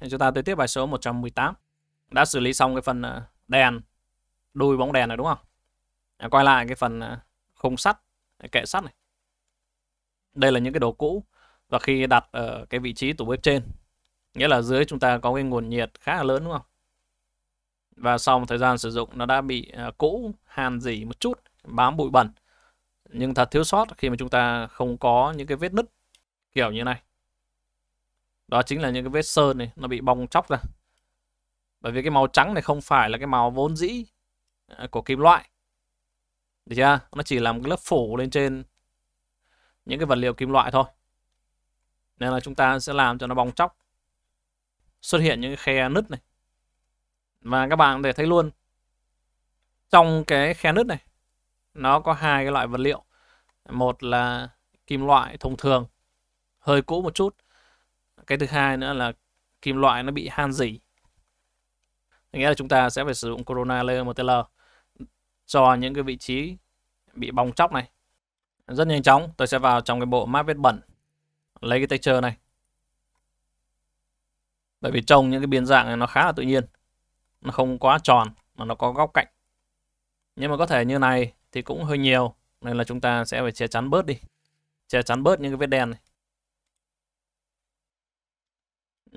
Thì chúng ta tới tiếp bài số 118. Đã xử lý xong cái phần ờ, đèn, đuôi bóng đèn này đúng không? À, quay lại cái phần ờ, khung sắt, kệ sắt này. Đây là những cái đồ cũ và khi đặt ở cái vị trí tủ bếp trên, nghĩa là dưới chúng ta có cái nguồn nhiệt khá là lớn đúng không? Và sau một thời gian sử dụng nó đã bị ờ, cũ, hàn dỉ một chút, bám bụi bẩn. Nhưng thật thiếu sót khi mà chúng ta không có những cái vết nứt kiểu như này đó chính là những cái vết sơn này nó bị bong chóc ra bởi vì cái màu trắng này không phải là cái màu vốn dĩ à, của kim loại được chưa nó chỉ làm cái lớp phủ lên trên những cái vật liệu kim loại thôi nên là chúng ta sẽ làm cho nó bong chóc xuất hiện những cái khe nứt này và các bạn để thấy luôn trong cái khe nứt này nó có hai cái loại vật liệu một là kim loại thông thường hơi cũ một chút cái thứ hai nữa là kim loại nó bị han dỉ nghĩa là chúng ta sẽ phải sử dụng corona layer modeler cho những cái vị trí bị bong chóc này rất nhanh chóng tôi sẽ vào trong cái bộ map vết bẩn lấy cái texture này bởi vì trông những cái biến dạng này nó khá là tự nhiên nó không quá tròn mà nó có góc cạnh nhưng mà có thể như này thì cũng hơi nhiều nên là chúng ta sẽ phải che chắn bớt đi che chắn bớt những cái vết đen này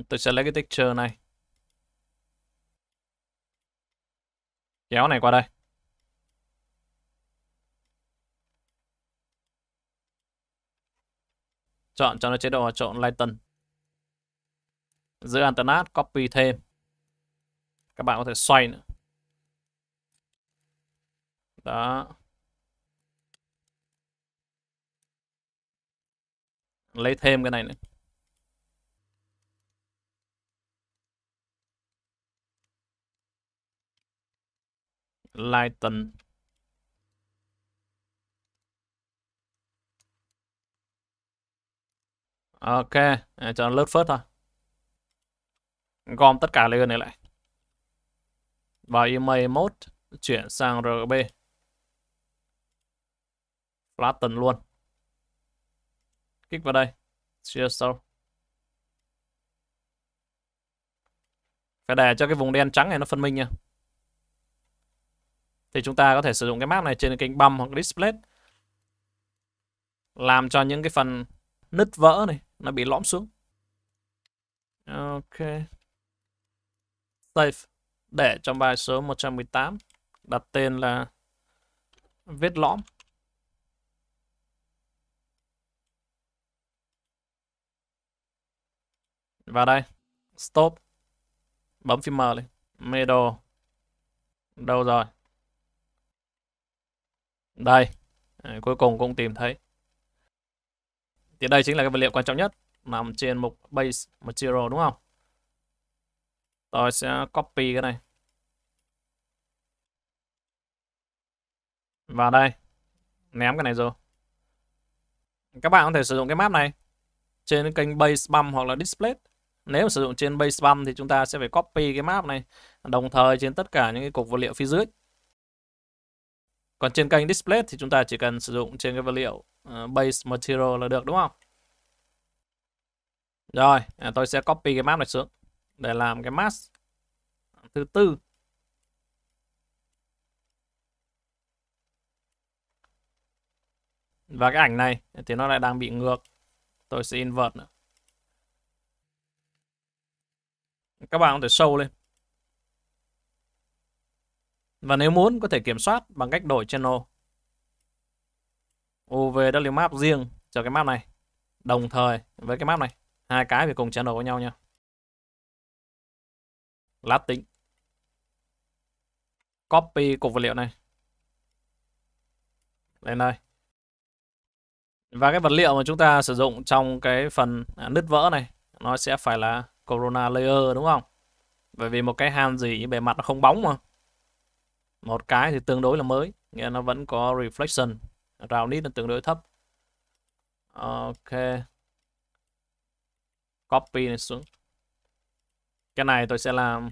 Tôi sẽ lấy cái texture này. Kéo này qua đây. Chọn cho nó chế độ chọn Lighten. Giữ Alternate, copy thêm. Các bạn có thể xoay nữa. Đó. Lấy thêm cái này nữa. Lighten Ok, à, cho nó lớp phớt thôi Gom tất cả layer này lại Vào email mode Chuyển sang RGB Flatten luôn Kích vào đây Shear Show Phải để cho cái vùng đen trắng này nó phân minh nha thì chúng ta có thể sử dụng cái map này trên kính băm hoặc display làm cho những cái phần nứt vỡ này nó bị lõm xuống ok save để trong bài số 118 đặt tên là vết lõm vào đây stop bấm phím M lên middle đâu rồi đây, à, cuối cùng cũng tìm thấy. Thì đây chính là cái vật liệu quan trọng nhất nằm trên mục base material đúng không? Tôi sẽ copy cái này. và đây, ném cái này rồi. Các bạn có thể sử dụng cái map này trên kênh base bump hoặc là display. Nếu sử dụng trên base bump thì chúng ta sẽ phải copy cái map này đồng thời trên tất cả những cái cục vật liệu phía dưới. Còn trên kênh display thì chúng ta chỉ cần sử dụng trên cái vật liệu uh, base material là được đúng không? Rồi, à, tôi sẽ copy cái map này xuống để làm cái mask thứ tư. Và cái ảnh này thì nó lại đang bị ngược. Tôi sẽ invert nữa. Các bạn có thể sâu lên. Và nếu muốn có thể kiểm soát bằng cách đổi channel UVW map riêng cho cái map này đồng thời với cái map này hai cái phải cùng channel với nhau nha lát tính copy cục vật liệu này lên đây và cái vật liệu mà chúng ta sử dụng trong cái phần à, nứt vỡ này nó sẽ phải là corona layer đúng không bởi vì một cái hàn gì bề mặt nó không bóng mà một cái thì tương đối là mới nghĩa nó vẫn có reflection rào nít là tương đối thấp ok copy này xuống cái này tôi sẽ làm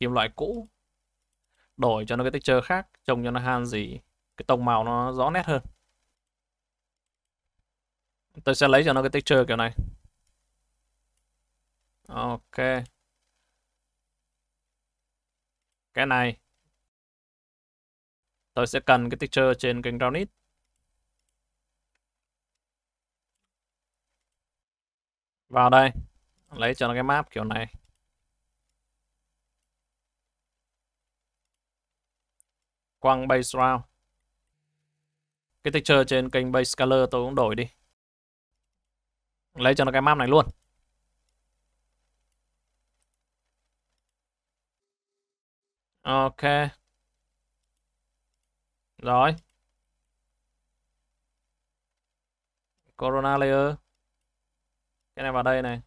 kim loại cũ đổi cho nó cái texture khác trông cho nó han gì cái tông màu nó rõ nét hơn tôi sẽ lấy cho nó cái texture kiểu này ok cái này tôi sẽ cần cái texture trên kênh Roundit. Vào đây, lấy cho nó cái map kiểu này. Quăng base round. Cái texture trên kênh base color tôi cũng đổi đi. Lấy cho nó cái map này luôn. Ok, rồi. Corona layer. Cái này vào đây này.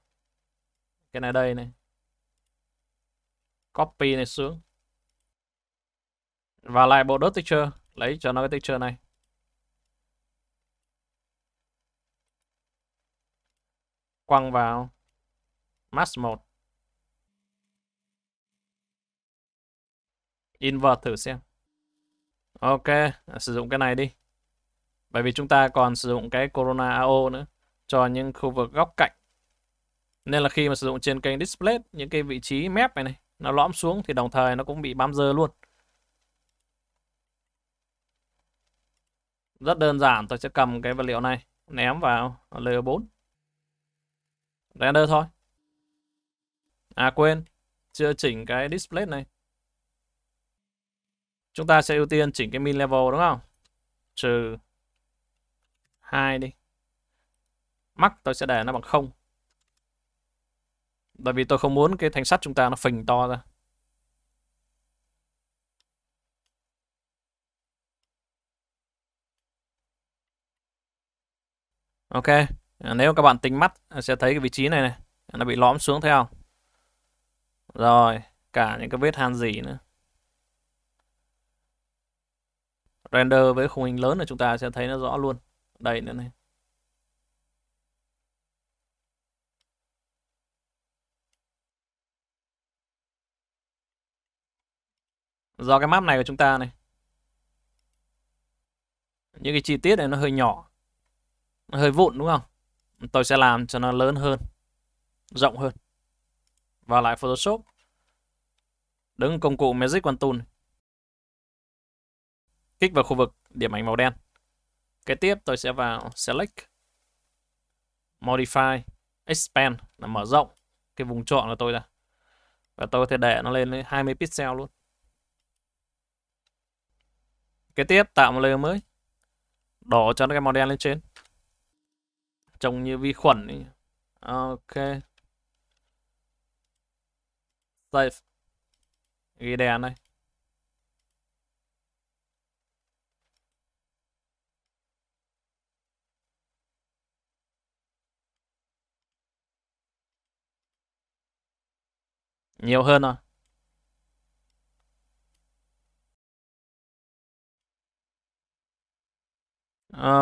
Cái này đây này. Copy này xuống. Và lại bộ dot texture. Lấy cho nó cái texture này. Quăng vào. Mask 1. Invert thử xem ok sử dụng cái này đi bởi vì chúng ta còn sử dụng cái corona AO nữa cho những khu vực góc cạnh nên là khi mà sử dụng trên kênh display những cái vị trí mép này này nó lõm xuống thì đồng thời nó cũng bị bám dơ luôn rất đơn giản tôi sẽ cầm cái vật liệu này ném vào layer 4 render thôi à quên chưa chỉnh cái display này chúng ta sẽ ưu tiên chỉnh cái min level đúng không trừ 2 đi max tôi sẽ để nó bằng 0 bởi vì tôi không muốn cái thanh sắt chúng ta nó phình to ra Ok, nếu các bạn tính mắt sẽ thấy cái vị trí này này, nó bị lõm xuống theo, Rồi, cả những cái vết han gì nữa. render với khung hình lớn là chúng ta sẽ thấy nó rõ luôn đây nữa này do cái map này của chúng ta này những cái chi tiết này nó hơi nhỏ nó hơi vụn đúng không tôi sẽ làm cho nó lớn hơn rộng hơn vào lại Photoshop đứng công cụ Magic One Tool kích vào khu vực điểm ảnh màu đen kế tiếp tôi sẽ vào select modify expand là mở rộng cái vùng chọn của tôi ra và tôi có thể để nó lên 20 pixel luôn kế tiếp tạo một layer mới đổ cho nó cái màu đen lên trên trông như vi khuẩn ấy. ok save ghi đèn này. nhiều hơn thôi à?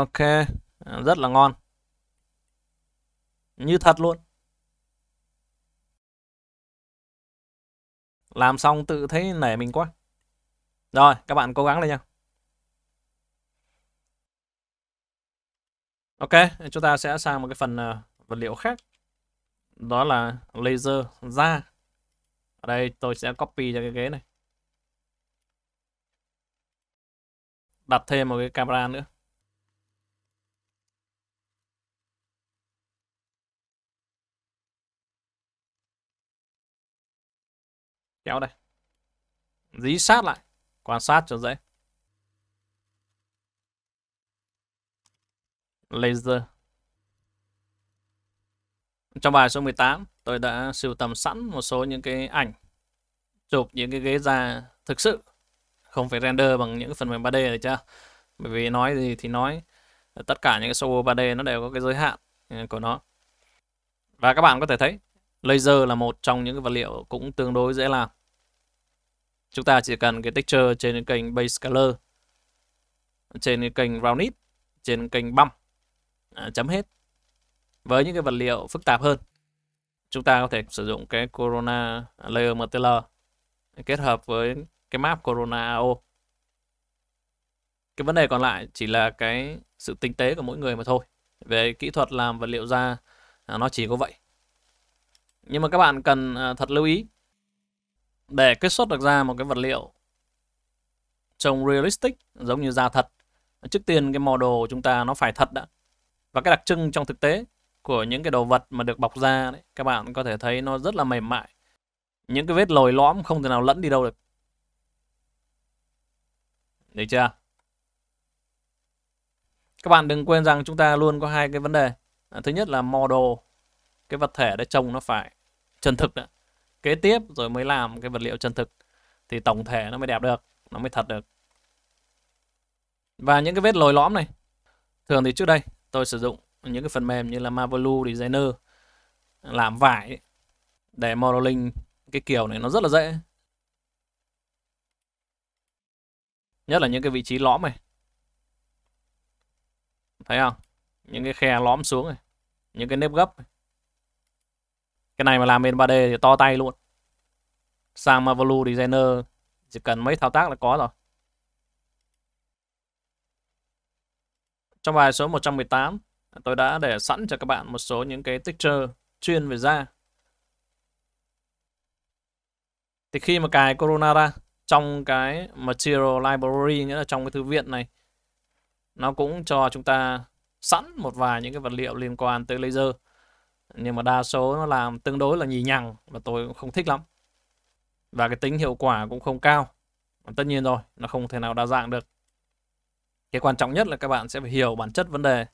ok rất là ngon như thật luôn làm xong tự thấy nể mình quá rồi các bạn cố gắng lên nha ok chúng ta sẽ sang một cái phần ờ, vật liệu khác đó là laser da ở đây tôi sẽ copy cho cái ghế này đặt thêm một cái camera nữa kéo đây dí sát lại quan sát cho dễ laser trong bài số 18 tôi đã sưu tầm sẵn một số những cái ảnh chụp những cái ghế da thực sự không phải render bằng những phần mềm 3D này chưa bởi vì nói gì thì nói tất cả những cái show 3D nó đều có cái giới hạn ừ, của nó và các bạn có thể thấy laser là một trong những cái vật liệu cũng tương đối dễ làm chúng ta chỉ cần cái texture trên cái kênh base color trên cái kênh roundit trên kênh bump à, chấm hết với những cái vật liệu phức tạp hơn chúng ta có thể sử dụng cái Corona Layer MTL kết hợp với cái map Corona AO. Cái vấn đề còn lại chỉ là cái sự tinh tế của mỗi người mà thôi. Về kỹ thuật làm vật liệu da à, nó chỉ có vậy. Nhưng mà các bạn cần à, thật lưu ý để kết xuất được ra một cái vật liệu trông realistic giống như da thật. Trước tiên cái model chúng ta nó phải thật đã. Và cái đặc trưng trong thực tế của những cái đồ vật mà được bọc ra đấy các bạn có thể thấy nó rất là mềm mại những cái vết lồi lõm không thể nào lẫn đi đâu được được chưa các bạn đừng quên rằng chúng ta luôn có hai cái vấn đề à, thứ nhất là model cái vật thể để trông nó phải chân thực đó, kế tiếp rồi mới làm cái vật liệu chân thực thì tổng thể nó mới đẹp được nó mới thật được và những cái vết lồi lõm này thường thì trước đây tôi sử dụng những cái phần mềm như là Marvelu Designer làm vải để modeling cái kiểu này nó rất là dễ nhất là những cái vị trí lõm này thấy không những cái khe lõm xuống này những cái nếp gấp này. cái này mà làm bên 3D thì to tay luôn sang Marvelu Designer chỉ cần mấy thao tác là có rồi trong bài số 118 tôi đã để sẵn cho các bạn một số những cái texture chuyên về da thì khi mà cài Corona ra trong cái Material Library nghĩa là trong cái thư viện này nó cũng cho chúng ta sẵn một vài những cái vật liệu liên quan tới laser nhưng mà đa số nó làm tương đối là nhì nhằng và tôi cũng không thích lắm và cái tính hiệu quả cũng không cao tất nhiên rồi nó không thể nào đa dạng được cái quan trọng nhất là các bạn sẽ phải hiểu bản chất vấn đề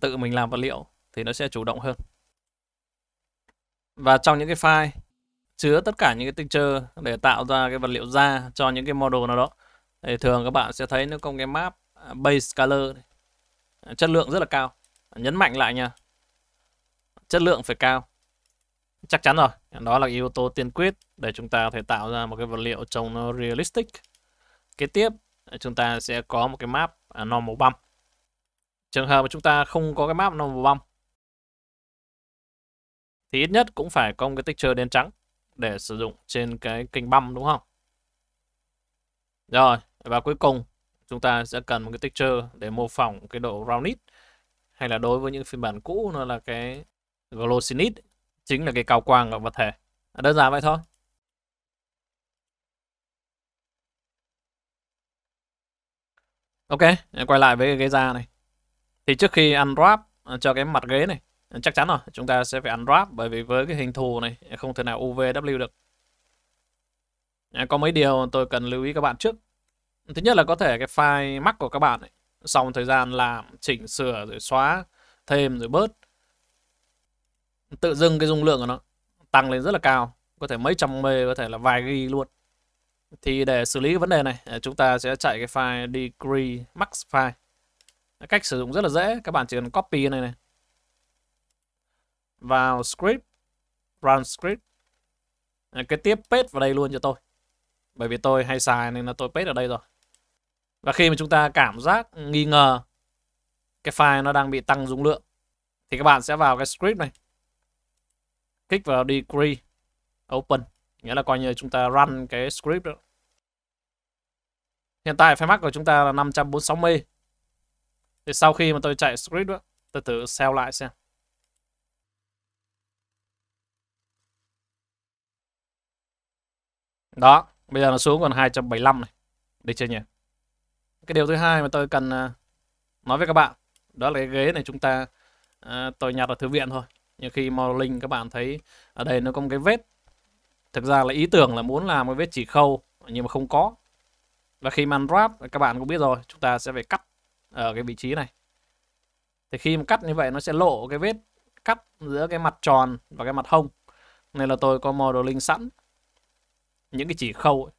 tự mình làm vật liệu thì nó sẽ chủ động hơn và trong những cái file chứa tất cả những cái texture để tạo ra cái vật liệu da cho những cái model nào đó thì thường các bạn sẽ thấy nó có cái map à, base color à, chất lượng rất là cao nhấn mạnh lại nha chất lượng phải cao chắc chắn rồi đó là yếu tố tiên quyết để chúng ta có thể tạo ra một cái vật liệu trông nó realistic kế tiếp chúng ta sẽ có một cái map à, normal bump trường hợp mà chúng ta không có cái map number bump thì ít nhất cũng phải có một cái texture đen trắng để sử dụng trên cái kênh băm đúng không? Rồi, và cuối cùng chúng ta sẽ cần một cái texture để mô phỏng cái độ rounded hay là đối với những phiên bản cũ nó là cái glossinit chính là cái cao quang của vật thể. Đơn giản vậy thôi. Ok, quay lại với cái da này thì trước khi ăn wrap ờ, cho cái mặt ghế này ờ, chắc chắn rồi chúng ta sẽ phải ăn wrap bởi vì với cái hình thù này không thể nào UVW được ờ, có mấy điều tôi cần lưu ý các bạn trước thứ nhất là có thể cái file mắc của các bạn ấy, sau một thời gian làm chỉnh sửa rồi xóa thêm rồi bớt tự dưng cái dung lượng của nó tăng lên rất là cao có thể mấy trăm mê có thể là vài ghi luôn thì để xử lý cái vấn đề này chúng ta sẽ chạy cái file degree max file Cách sử dụng rất là dễ, các bạn chỉ cần copy này này. Vào script, run script. Cái tiếp paste vào đây luôn cho tôi. Bởi vì tôi hay xài nên là tôi paste ở đây rồi. Và khi mà chúng ta cảm giác nghi ngờ cái file nó đang bị tăng dung lượng thì các bạn sẽ vào cái script này. Kích vào degree open, nghĩa là coi như chúng ta run cái script đó. Hiện tại file max của chúng ta là 546 MB thì sau khi mà tôi chạy script đó, tôi tự sell lại xem đó bây giờ nó xuống còn 275 này được chưa nhỉ cái điều thứ hai mà tôi cần à, nói với các bạn đó là cái ghế này chúng ta à, tôi nhặt ở thư viện thôi nhưng khi modeling các bạn thấy ở đây nó có một cái vết thực ra là ý tưởng là muốn làm cái vết chỉ khâu nhưng mà không có và khi man wrap các bạn cũng biết rồi chúng ta sẽ phải cắt ở cái vị trí này thì khi mà cắt như vậy nó sẽ lộ cái vết cắt giữa cái mặt tròn và cái mặt hông nên là tôi có modeling sẵn những cái chỉ khâu ấy.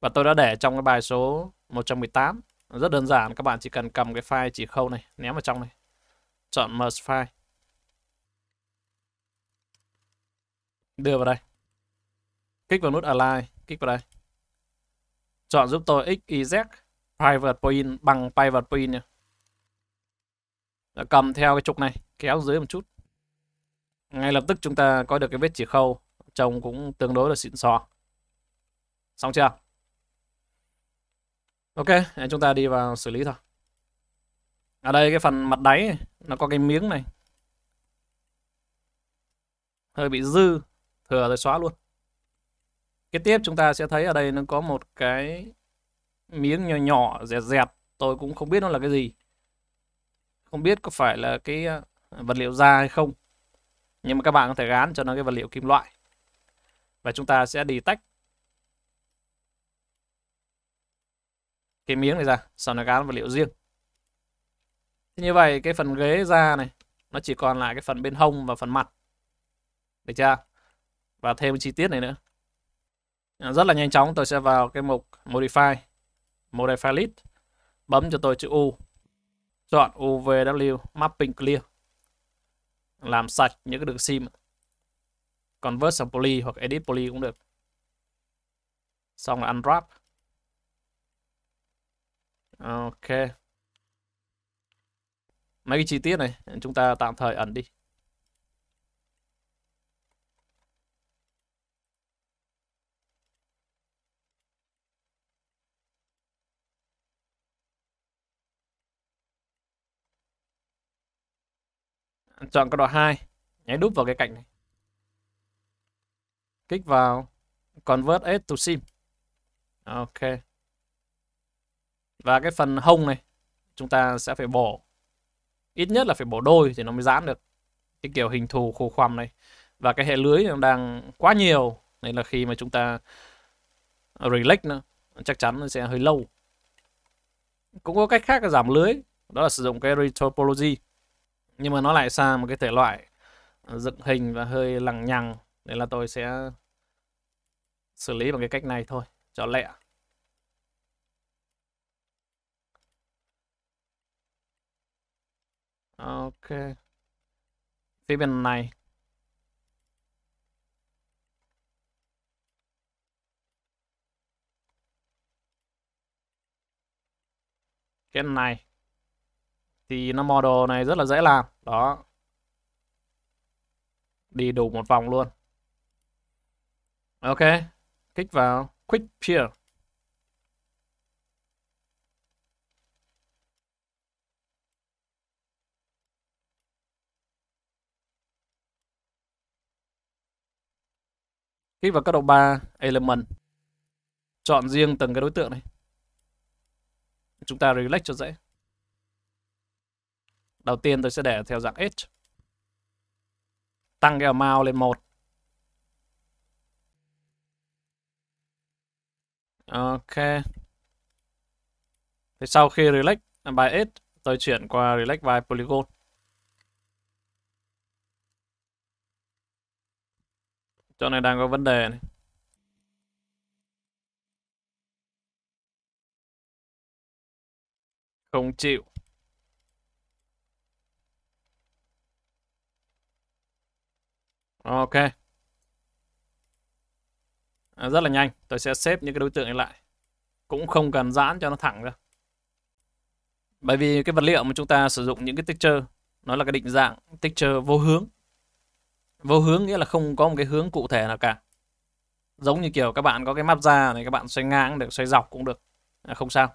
và tôi đã để trong cái bài số 118 rất đơn giản các bạn chỉ cần cầm cái file chỉ khâu này ném vào trong này chọn merge file đưa vào đây kích vào nút align kích vào đây chọn giúp tôi x y z private Point bằng private Point này. Đã cầm theo cái trục này kéo dưới một chút ngay lập tức chúng ta có được cái vết chỉ khâu trông cũng tương đối là xịn sò xong chưa ok chúng ta đi vào xử lý thôi ở đây cái phần mặt đáy nó có cái miếng này hơi bị dư thừa rồi xóa luôn cái tiếp chúng ta sẽ thấy ở đây nó có một cái miếng nhỏ nhỏ dẹt dẹt tôi cũng không biết nó là cái gì không biết có phải là cái ờ, vật liệu da hay không nhưng mà các bạn có thể gán cho nó cái vật liệu kim loại và chúng ta sẽ đi tách cái miếng này ra sau này gán vật liệu riêng như vậy cái phần ghế da này nó chỉ còn lại cái phần bên hông và phần mặt được chưa và thêm chi tiết này nữa rất là nhanh chóng tôi sẽ vào cái mục modify Model Bấm cho tôi chữ U. Chọn UVW Mapping Clear. Làm sạch những cái đường sim. Convert sang poly hoặc edit poly cũng được. Xong là unwrap. Ok. Mấy cái chi tiết này chúng ta tạm thời ẩn đi. chọn cái đoạn 2 nháy đúp vào cái cạnh này kích vào convert S to sim ok và cái phần hông này chúng ta sẽ phải bỏ ít nhất là phải bỏ đôi thì nó mới giãn được cái kiểu hình thù khô khoằm này và cái hệ lưới nó đang quá nhiều nên là khi mà chúng ta relax nó chắc chắn nó sẽ hơi lâu cũng có cách khác là giảm lưới đó là sử dụng cái retopology nhưng mà nó lại sang một cái thể loại ờ, dựng hình và hơi lằng nhằng nên là tôi sẽ xử lý bằng cái cách này thôi cho lẹ ok phía bên này cái này thì nó model này rất là dễ làm đó đi đủ một vòng luôn ok kích vào quick peer kích vào cấp độ 3 element chọn riêng từng cái đối tượng này chúng ta relax cho dễ Đầu tiên tôi sẽ để theo dạng H Tăng cái amount lên 1. Ok. Thì sau khi Relax by H tôi chuyển qua Relax by Polygon. Chỗ này đang có vấn đề này. Không chịu. Ok. À, rất là nhanh. Tôi sẽ xếp những cái đối tượng này lại. Cũng không cần giãn cho nó thẳng ra. Bởi vì cái vật liệu mà chúng ta sử dụng những cái texture nó là cái định dạng texture vô hướng. Vô hướng nghĩa là không có một cái hướng cụ thể nào cả. Giống như kiểu các bạn có cái map ra này các bạn xoay ngang được, xoay dọc cũng được. À, không sao.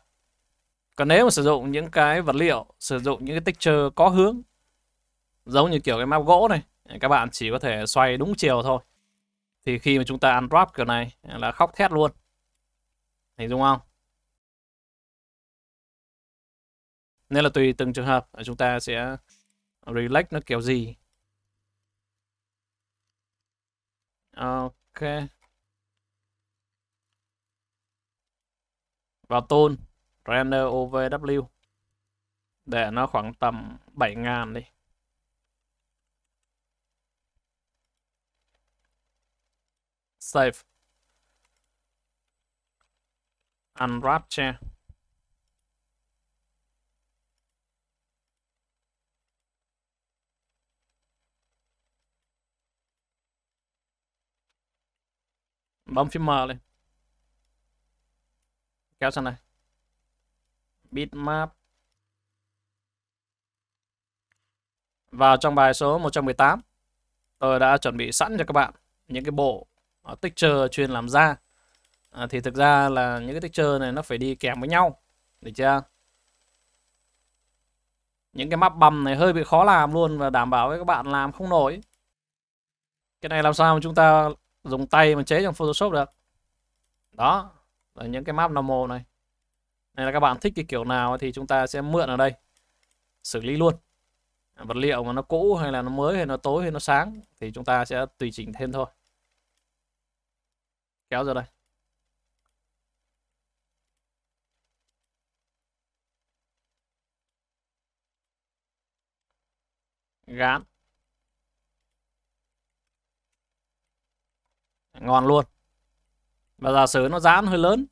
Còn nếu mà sử dụng những cái vật liệu, sử dụng những cái texture có hướng giống như kiểu cái map gỗ này các bạn chỉ có thể xoay đúng chiều thôi thì khi mà chúng ta ăn drop kiểu này là khóc thét luôn hình dung không nên là tùy từng trường hợp chúng ta sẽ relax nó kiểu gì ok vào tone render ovw để nó khoảng tầm 7.000 đi save unwrap che bấm phím M lên kéo sang này bitmap vào trong bài số 118 tôi đã chuẩn bị sẵn cho các bạn những cái bộ Ờ, texture chuyên làm da à, thì thực ra là những cái texture này nó phải đi kèm với nhau được chưa những cái map bầm này hơi bị khó làm luôn và đảm bảo với các bạn làm không nổi cái này làm sao mà chúng ta dùng tay mà chế trong Photoshop được đó là những cái map normal này này là các bạn thích cái kiểu nào thì chúng ta sẽ mượn ở đây xử lý luôn vật liệu mà nó cũ hay là nó mới hay nó tối hay nó sáng thì chúng ta sẽ tùy chỉnh thêm thôi kéo ra đây gán ngon luôn và giả sử nó giãn hơi lớn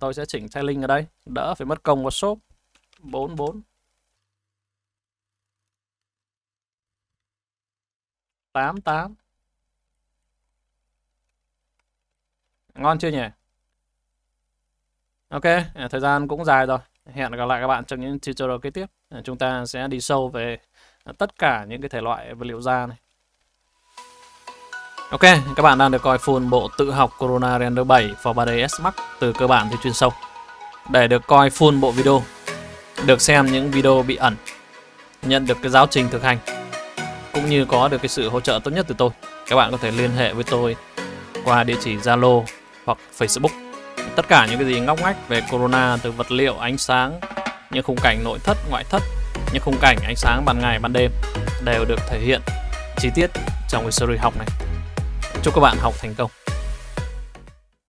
tôi sẽ chỉnh sai linh ở đây đỡ phải mất công vào shop 44 88 Ngon chưa nhỉ? Ok, à, thời gian cũng dài rồi. Hẹn gặp lại các bạn trong những tutorial kế tiếp. À, chúng ta sẽ đi sâu về à, tất cả những cái thể loại vật liệu da này. Ok, các bạn đang được coi full bộ tự học Corona Render 7 for 3D S Max từ cơ bản tới chuyên sâu. Để được coi full bộ video, được xem những video bị ẩn, nhận được cái giáo trình thực hành, cũng như có được cái sự hỗ trợ tốt nhất từ tôi, các bạn có thể liên hệ với tôi qua địa chỉ Zalo hoặc Facebook. Tất cả những cái gì ngóc ngách về corona từ vật liệu, ánh sáng, những khung cảnh nội thất, ngoại thất, những khung cảnh ánh sáng ban ngày ban đêm đều được thể hiện chi tiết trong cái series học này. Chúc các bạn học thành công.